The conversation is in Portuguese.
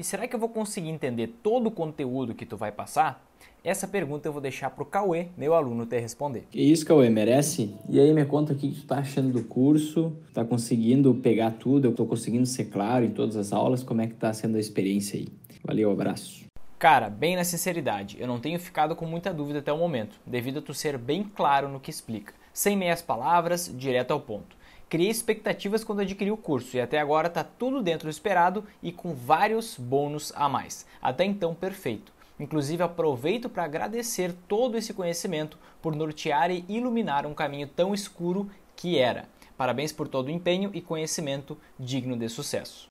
E será que eu vou conseguir entender todo o conteúdo que tu vai passar? Essa pergunta eu vou deixar para o Cauê, meu aluno, te responder. Que isso, Cauê, merece? E aí, me conta o que tu tá achando do curso, tá conseguindo pegar tudo, eu tô conseguindo ser claro em todas as aulas, como é que tá sendo a experiência aí? Valeu, abraço. Cara, bem na sinceridade, eu não tenho ficado com muita dúvida até o momento, devido a tu ser bem claro no que explica, sem meias palavras, direto ao ponto. Criei expectativas quando adquiri o curso e até agora está tudo dentro do esperado e com vários bônus a mais. Até então, perfeito. Inclusive, aproveito para agradecer todo esse conhecimento por nortear e iluminar um caminho tão escuro que era. Parabéns por todo o empenho e conhecimento digno de sucesso.